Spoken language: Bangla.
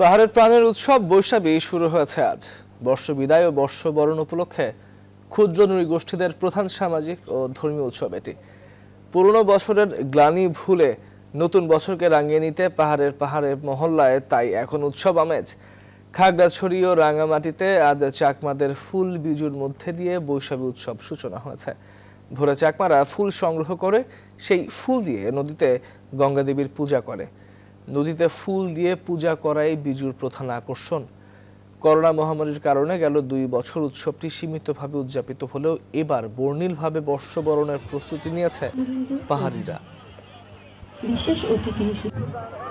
পাহাড়ের প্রাণের উৎসব বৈশাখী শুরু হয়েছে আজ বর্ষ বিদায় ও বর্ষবরণ উপলক্ষে ক্ষুদ্র গোষ্ঠীদের প্রধান সামাজিক ও ধর্মীয় উৎসব এটি পুরনো বছরের গ্লানি ভুলে নতুন বছরকে রাঙিয়ে নিতে পাহাড়ের পাহাড়ের মহল্লায় তাই এখন উৎসব আমেজ খাগড়াছড়ি ও রাঙামাটিতে আজ চাকমাদের ফুল বিজুর মধ্যে দিয়ে বৈশাখী উৎসব সূচনা হয়েছে ভোরে চাকমারা ফুল সংগ্রহ করে সেই ফুল দিয়ে নদীতে গঙ্গা দেবীর পূজা করে নদীতে ফুল দিয়ে পূজা করাই বিজুর প্রধান আকর্ষণ করোনা মহামারীর কারণে গেল দুই বছর উৎসবটি সীমিতভাবে উদযাপিত হলেও এবার বর্ণিলভাবে বর্ষবরণের প্রস্তুতি নিয়েছে পাহাড়িরা বিশেষ অতিথি